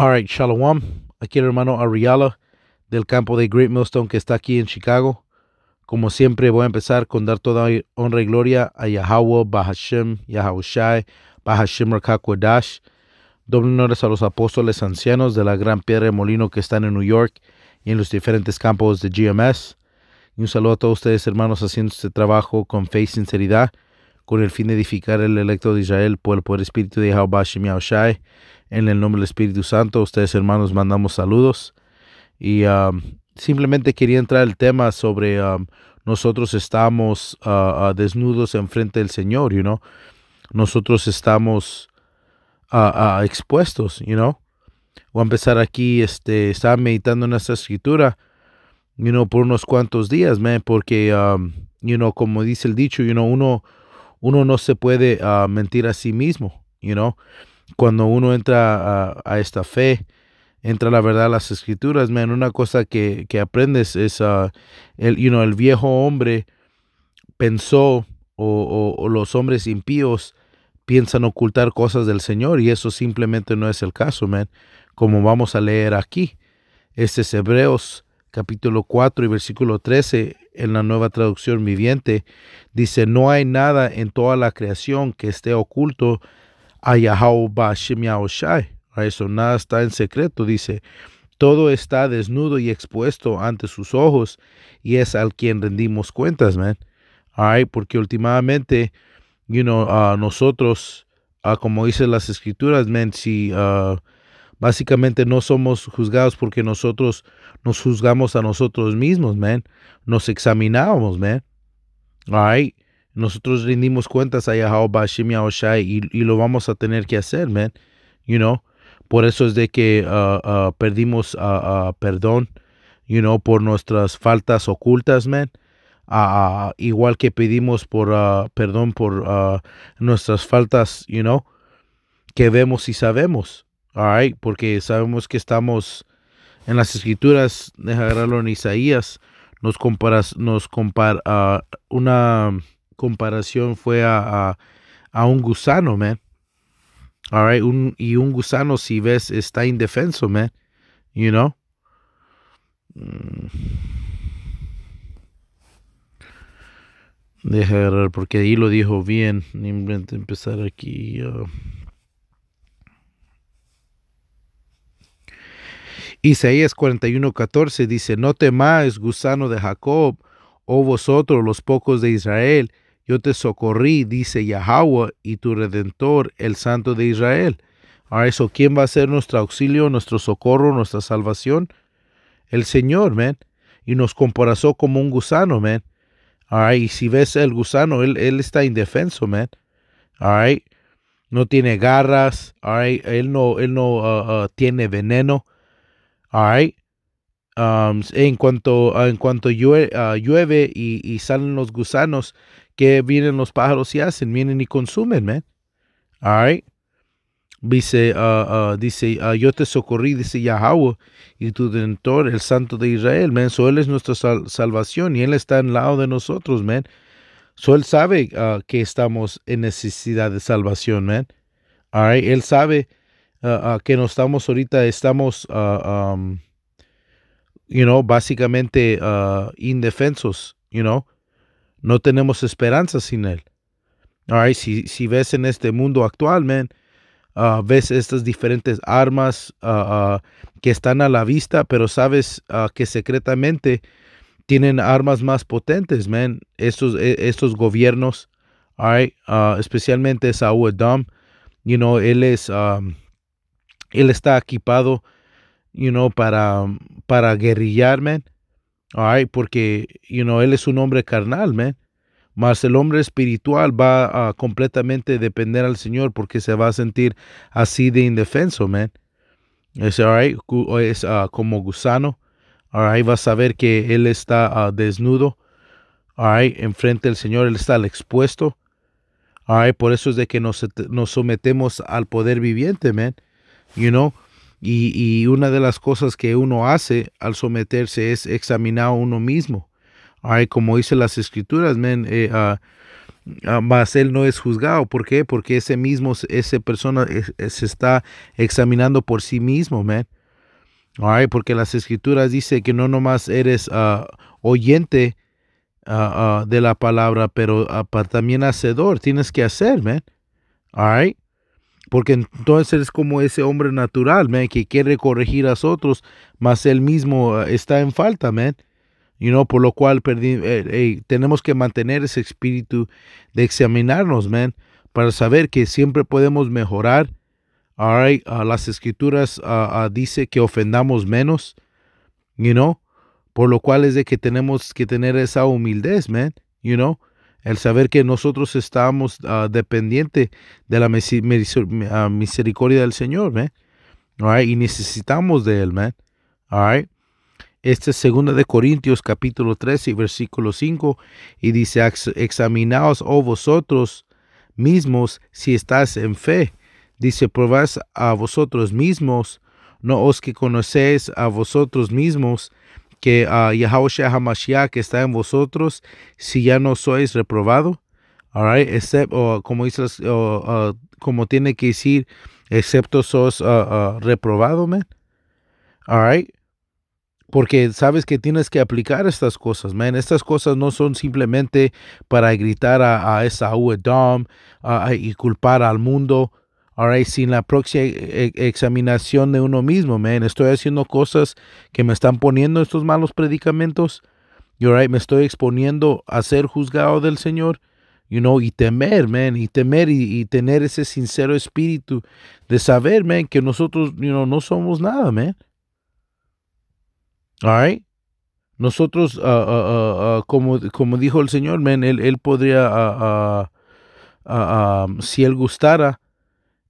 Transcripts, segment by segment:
All right, Shalom. Aquí el hermano Ariala del campo de Great Millstone que está aquí en Chicago. Como siempre, voy a empezar con dar toda honra y gloria a Yahweh, Bahashem, Yahushai, Bahashem Rakakwadash. Doble honores a los apóstoles ancianos de la Gran Piedra de Molino que están en New York y en los diferentes campos de GMS. Y un saludo a todos ustedes, hermanos, haciendo este trabajo con fe y sinceridad, con el fin de edificar el electo de Israel por el poder espíritu de Yahweh, Bahashem, Yahushai. En el nombre del Espíritu Santo, ustedes hermanos mandamos saludos y um, simplemente quería entrar el tema sobre um, nosotros estamos desnudos ah, en ah, desnudos enfrente del Señor, you know? Nosotros estamos ah, expuestos, you know? Voy a empezar aquí, este, estaba meditando en esta escritura, you know, por unos cuantos días, me porque, um, you know, como dice el dicho, you know, uno, uno no se puede mentir a sí mismo, you know? cuando uno entra a, esta fe, entra la verdad las escrituras, man, una cosa que, aprendes es, ah, el, el viejo hombre pensó o, los hombres impíos piensan ocultar cosas del Señor y eso simplemente no es el caso, man, como vamos a leer aquí. Este es Hebreos capítulo 4 y versículo 13 en la nueva traducción viviente, dice, no hay nada en toda la creación que esté oculto a eso nada está en secreto, dice. Todo está desnudo y expuesto ante sus ojos y es al quien rendimos cuentas, man. ay Porque últimamente, you know, nosotros, como dicen las escrituras, man, si uh, básicamente no somos juzgados porque nosotros nos juzgamos a nosotros mismos, man. Nos examinamos, man. All nosotros rendimos cuentas a Yahweh y, y lo vamos a tener que hacer, man. You know, por eso es de que uh, uh, perdimos uh, uh, perdón, you know, por nuestras faltas ocultas, man. Ah, ah, ah, igual que pedimos por perdón por nuestras faltas, you know, que vemos y sabemos, alright, porque sabemos que estamos en las escrituras, deja agarrarlo en Isaías, nos comparas, nos compara una comparación fue a, un gusano, man. All un, y un gusano, si ves, está indefenso, man. You know? Mm. Deja porque ahí lo dijo bien. Empezar aquí. Uh. Isaías 41, 14 dice: No temáis, gusano de Jacob, o oh vosotros, los pocos de Israel yo te socorrí, dice Yahweh, y tu redentor, el Santo de Israel. a eso, ¿quién va a ser nuestro auxilio, nuestro socorro, nuestra salvación? El Señor, man. Y nos comparazó como un gusano, man. Ay, y si ves el gusano, él, está indefenso, man. Right. No tiene garras, right. él no, él no uh, uh, tiene veneno. Um, en, cuanto, en cuanto llueve, uh, llueve y, salen los gusanos, que vienen los pájaros y hacen? Vienen y consumen, man. All right. Dice, uh, uh, dice uh, yo te socorrí, dice Yahweh, y tu dentor, el santo de Israel, man. So él es nuestra salvación y él está al lado de nosotros, man. So él sabe que estamos en necesidad de salvación, man. All right. Él sabe que nos estamos ahorita, estamos, um, you know, básicamente indefensos, you know no tenemos esperanza sin Él. All si, ves en este mundo actual, man, uh, ves estas diferentes armas uh, uh, que están a la vista, pero sabes que secretamente tienen armas más potentes, man. Estos, e, estos gobiernos, all especialmente Saúl dam, you know, él es, um, él está equipado, you know, para, para guerrillar, man. All porque, you know, él es un hombre carnal, man. Mas el hombre espiritual va a completamente depender al Señor porque se va a sentir así de indefenso, man. Es, es ah, como gusano. All va a saber que él está ah, desnudo. All enfrente del Señor, él está expuesto. All por eso es de que nos, nos sometemos al poder viviente, man. You know, y, una de las cosas que uno hace al someterse es examinar uno mismo. hay como dice las escrituras, eh, ah, ah, man, él no es juzgado. ¿Por qué? Porque ese mismo, esa persona se está examinando por sí mismo, man. porque las escrituras dice que no nomás eres ah, oyente de la palabra, pero también hacedor. Tienes que hacer, man. All porque entonces es como ese hombre natural, man, que quiere corregir a otros, mas él mismo eh, está en falta, man. You know, por lo cual perdí, eh, eh, tenemos que mantener ese espíritu de examinarnos, man, para saber que siempre podemos mejorar. All right, ah, las escrituras dicen ah, ah, dice que ofendamos menos, you know, por lo cual es de que tenemos que tener esa humildad, man, you know, el saber que nosotros estamos ah, dependientes de la ah, misericordia del Señor, man. Y necesitamos de Él, man. All right? Esta es segunda de Corintios capítulo 13 versículo 5 y dice, examinaos oh vosotros mismos si estás en fe. Dice, pruebas a vosotros mismos, no os que conocéis a vosotros mismos que ah, Yahushua Hamashiach está en vosotros si ya no sois reprobado. All excepto, como, dice, como tiene que decir, excepto sos ah, ah, reprobado, man. Porque sabes que tienes que aplicar estas cosas, man. Estas cosas no son simplemente para gritar a, esa Uedam. y culpar al mundo right, sin la próxima e, e, examinación de uno mismo, man. Estoy haciendo cosas que me están poniendo estos malos predicamentos. You right? me estoy exponiendo a ser juzgado del Señor. You know, y temer, man, y temer y, tener ese sincero espíritu de saber, man, que nosotros, you no somos nada, man. Nosotros, uh, uh, uh, como, como dijo el Señor, man, él, él podría, um, si él gustara,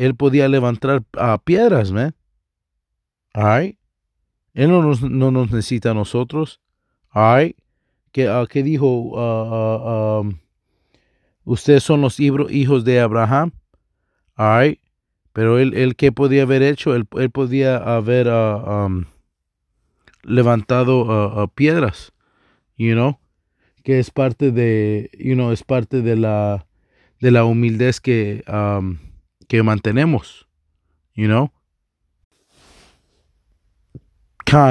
él podía levantar piedras, ¿me? Ay, él no nos, necesita a nosotros. Ay, que, ah, ¿Qué dijo, ah, ah, um, ustedes son los hijos de Abraham. Ay, pero él, él ¿qué podía haber hecho? Él, podía haber um, levantado piedras, you know, que es parte de, you know, es parte de la, de humildad que... Um, que mantenemos, you know.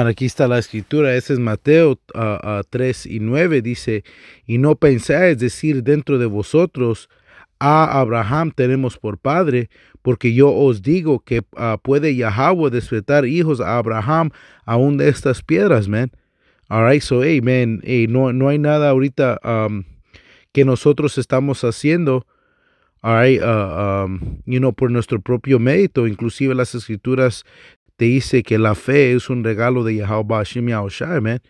aquí está la escritura, ese es Mateo a ah, 3 ah, y 9, dice, y no pensáis decir dentro de vosotros, a Abraham tenemos por padre, porque yo os digo que ah, puede Yahweh despertar hijos a Abraham aún de estas piedras, man. All right, so, hey, man, no, no hay nada ahorita um, que nosotros estamos haciendo all right, uh, you know, por nuestro propio mérito. Inclusive las escrituras te dice que la fe es un regalo de Yahweh Hashem Yahushai, man.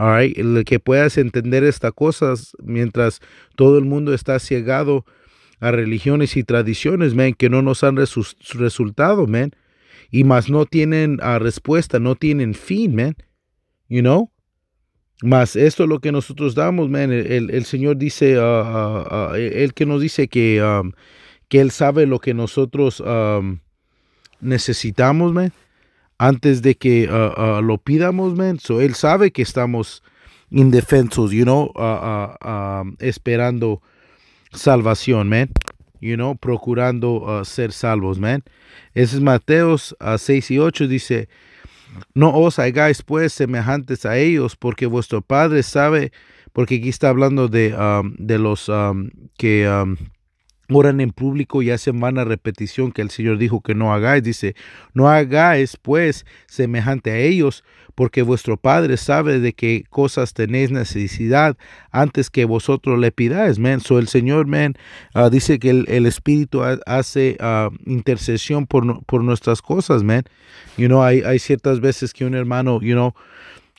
All el que puedas entender estas cosas mientras todo el mundo está ciegado a religiones y tradiciones, man, que no nos han resultado, man. Y más no tienen ah, respuesta, no tienen fin, man. You know? Más esto es lo que nosotros damos, man. El, el, Señor dice, uh, ah, ah, ah, el que nos dice que, que Él sabe lo que nosotros necesitamos, man, antes de que lo pidamos, man. él sabe que estamos indefensos, you know, esperando salvación, man. You know, procurando ser salvos, man. Ese es Mateos 6 y 8, dice, no os hagáis pues semejantes a ellos, porque vuestro Padre sabe, porque aquí está hablando de, um, de los um, que... Um, oran en público y hacen vana repetición que el Señor dijo que no hagáis. Dice, no hagáis pues semejante a ellos, porque vuestro Padre sabe de qué cosas tenéis necesidad antes que vosotros le pidáis. Men, so el Señor, men, ah, dice que el, Espíritu hace ah, intercesión por, por, nuestras cosas, men. You know, hay, hay ciertas veces que un hermano, you know,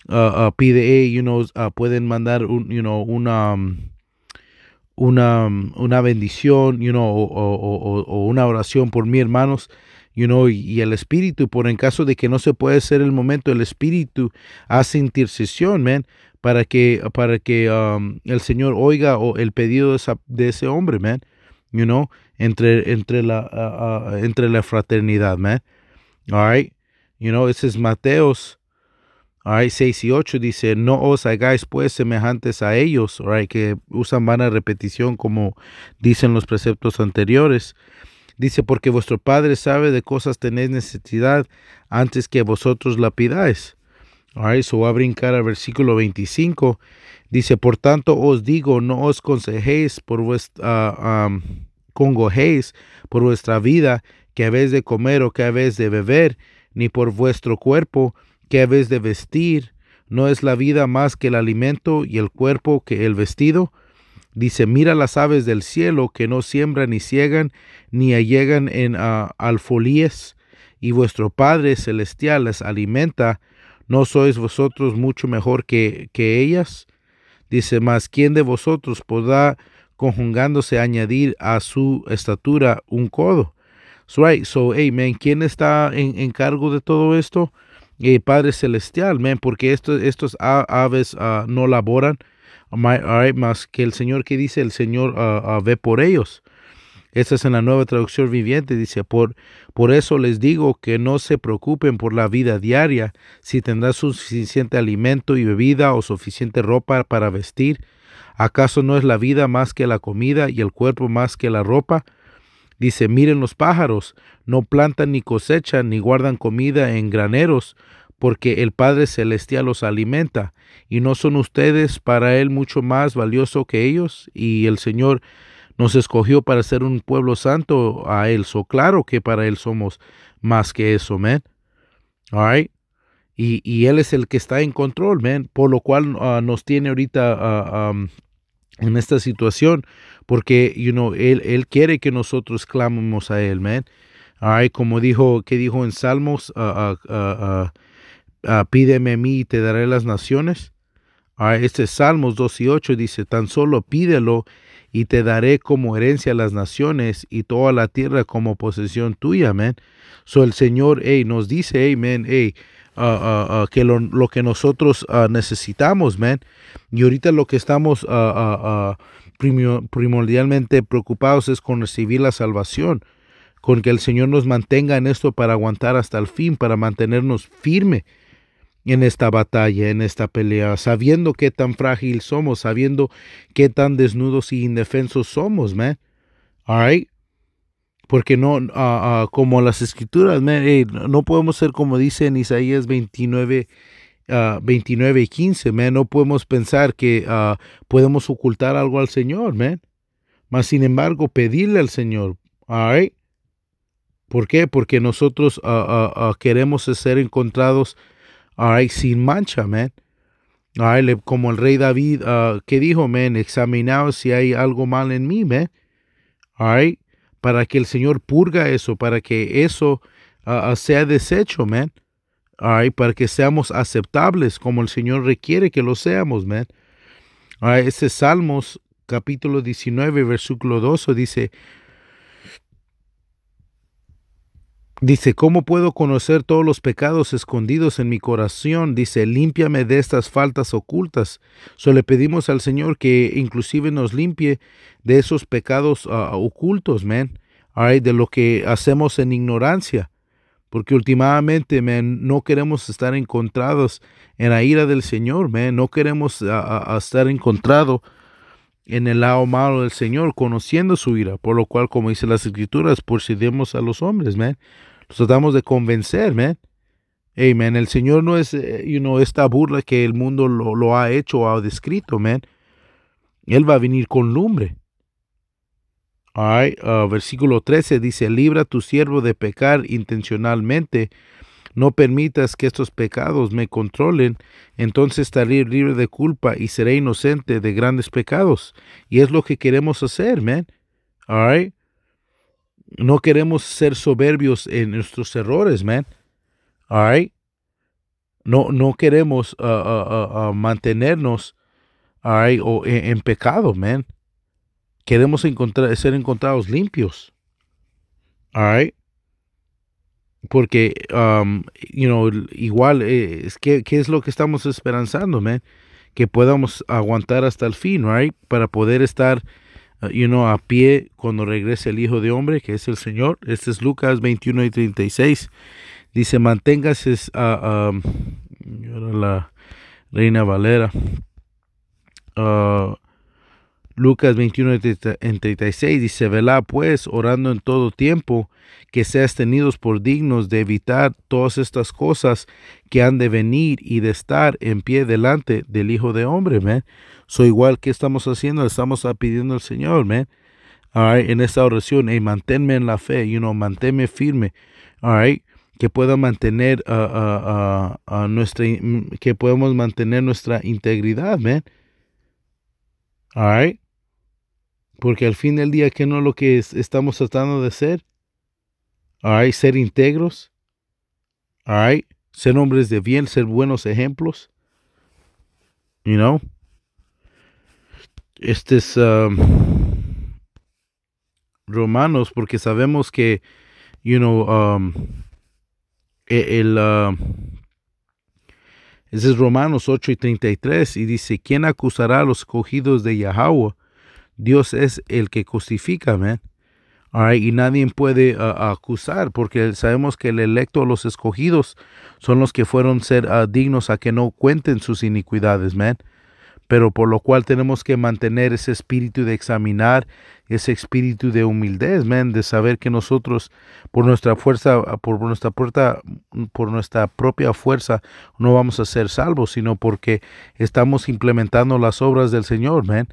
ah, pide, hey, you know, pueden mandar un, you know, una... Um, una, una bendición, you know, o, una oración por mí, hermanos, you know, y, el Espíritu, por en caso de que no se puede hacer el momento, el Espíritu hace intercesión, man, para que, para que um, el Señor oiga o el pedido de, ese hombre, man, you know, entre, entre, la, entre la fraternidad, man. All right, you know, ese es Mateos 6 y 8 dice, no os hagáis pues semejantes a ellos, que usan vana repetición como dicen los preceptos anteriores. Dice, porque vuestro Padre sabe de cosas tenéis necesidad antes que vosotros la pidáis. eso eso va a brincar al versículo 25. Dice, por tanto os digo, no os consejéis por vuestra, ah, congojéis por vuestra vida, que habéis de comer o que habéis de beber, ni por vuestro cuerpo, que habéis de vestir? ¿No es la vida más que el alimento y el cuerpo que el vestido? Dice, mira las aves del cielo que no siembran ni ciegan, ni allegan en ah, alfolíes, y vuestro Padre Celestial las alimenta. ¿No sois vosotros mucho mejor que, ellas? Dice, mas ¿quién de vosotros podrá conjugándose añadir a su estatura un codo? So, right, so, ¿quién está en, en cargo de todo esto? y Padre Celestial, porque estos, aves ah, no laboran, más que el Señor que dice, el Señor ah, ah, ve por ellos. Esta es en la nueva traducción viviente, dice, por, por eso les digo que no se preocupen por la vida diaria, si tendrás suficiente alimento y bebida o suficiente ropa para vestir. ¿Acaso no es la vida más que la comida y el cuerpo más que la ropa? Dice, miren los pájaros, no plantan ni cosechan ni guardan comida en graneros, porque el Padre Celestial los alimenta, y no son ustedes para Él mucho más valioso que ellos, y el Señor nos escogió para ser un pueblo santo a Él, so claro que para Él somos más que eso, men. All Y, Él es el que está en control, men, por lo cual ah, nos tiene ahorita a ah, en esta situación, porque, you know, él, quiere que nosotros clamemos a Él, man. como dijo, que dijo en Salmos, ah, ah, ah, pídeme a mí y te daré las naciones. All este Salmos 2 y 8 dice, tan solo pídelo y te daré como herencia las naciones y toda la tierra como posesión tuya, amén. So el Señor, hey, nos dice, amén, man, hey que lo, que nosotros ah, necesitamos, man. Y ahorita lo que estamos ah, ah, primordialmente preocupados es con recibir la salvación, con que el Señor nos mantenga en esto para aguantar hasta el fin, para mantenernos firme en esta batalla, en esta pelea, sabiendo qué tan frágil somos, sabiendo qué tan desnudos y indefensos somos, man. All right? porque no, como las escrituras, no podemos ser como dice en Isaías 29, 29 ah, y 15, no podemos pensar que ah, podemos ocultar algo al Señor, man. Mas, sin embargo, pedirle al Señor, all ¿Por qué? Porque nosotros ah, queremos ser encontrados, all sin mancha, man. All como el rey David, que dijo, man, examinaos si hay algo mal en mí, man. All para que el Señor purga eso, para que eso ah, ah, sea deshecho, man. para que seamos aceptables como el Señor requiere que lo seamos, man. Right, ah, ese Salmos capítulo 19, versículo 12 dice, Dice, ¿cómo puedo conocer todos los pecados escondidos en mi corazón? Dice, límpiame de estas faltas ocultas. So le pedimos al Señor que inclusive nos limpie de esos pecados ah, ocultos, man. Ay de lo que hacemos en ignorancia. Porque últimamente, no queremos estar encontrados en la ira del Señor, man. No queremos ah, ah, estar encontrados en el lado malo del Señor, conociendo su ira. Por lo cual, como dice las Escrituras, procedemos a los hombres, men tratamos de convencer, man. Hey, el Señor no es, eh, you esta burla que el mundo lo, ha hecho o ha descrito, man. Él va a venir con lumbre. All uh, versículo 13 dice, libra tu siervo de pecar intencionalmente. No permitas que estos pecados me controlen, entonces estaré libre de culpa y seré inocente de grandes pecados. Y es lo que queremos hacer, man. All right? No queremos ser soberbios en nuestros errores, man. All right? No, no queremos uh, uh, uh, mantenernos e, en, pecado, man. Queremos ser encontrados limpios. All right? Porque, um, you know, igual, eh, es que, ¿qué es lo que estamos esperanzando, man? Que podamos aguantar hasta el fin, right? Para poder estar Ah, you know, a pie cuando regrese el Hijo de Hombre, que es el Señor. Este es Lucas 21 y 36. Dice, manténgase a la Reina Valera. Ah, Lucas 21 en 36 dice, velá pues, orando en todo tiempo, que seas tenidos por dignos de evitar todas estas cosas que han de venir y de estar en pie delante del Hijo de Hombre, ¿ven? So igual que estamos haciendo, estamos pidiendo al Señor, ¿me? en esta oración, y manténme en la fe, you know, manténme firme, all que pueda mantener a uh, uh, uh, nuestra, que podemos mantener nuestra integridad, man. All porque al fin del día, Que no es lo que estamos tratando de ser? hay ser íntegros. hay ser hombres de bien, ser buenos ejemplos. You know? Este es um, Romanos, porque sabemos que, you know, um, e, el. Um, es Romanos 8 y 33 y dice, ¿quién acusará a los cogidos de Yahweh? Dios es el que justifica, amén. y nadie puede uh, acusar porque sabemos que el electo, los escogidos, son los que fueron ser uh, dignos a que no cuenten sus iniquidades, man. Pero por lo cual tenemos que mantener ese espíritu de examinar, ese espíritu de humildad, men, de saber que nosotros por nuestra fuerza, uh, por nuestra puerta, por nuestra propia fuerza, no vamos a ser salvos, sino porque estamos implementando las obras del Señor, man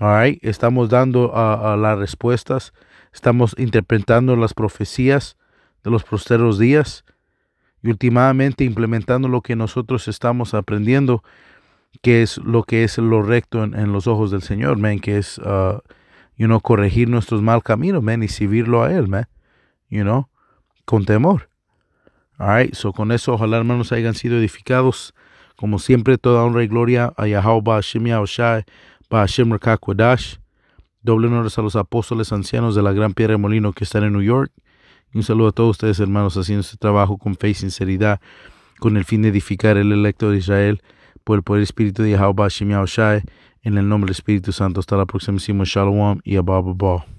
Estamos dando uh, uh, las respuestas, estamos interpretando las profecías de los posteros días y últimamente implementando lo que nosotros estamos aprendiendo, que es lo que es lo recto en, los ojos del Señor, men, que es, uh, corregir nuestros mal caminos, y servirlo a Él, you know, con temor. con eso, ojalá hermanos hayan sido edificados. Como siempre, toda honra y gloria a Yahweh Oshai, Hashem Doble honores a los apóstoles ancianos de la Gran Piedra de Molino que están en New York. Y un saludo a todos ustedes, hermanos, haciendo este trabajo con fe y sinceridad, con el fin de edificar el electo de Israel por el poder espíritu de Yahweh Shai, en el nombre del Espíritu Santo. Hasta la próxima, Shalom y Abba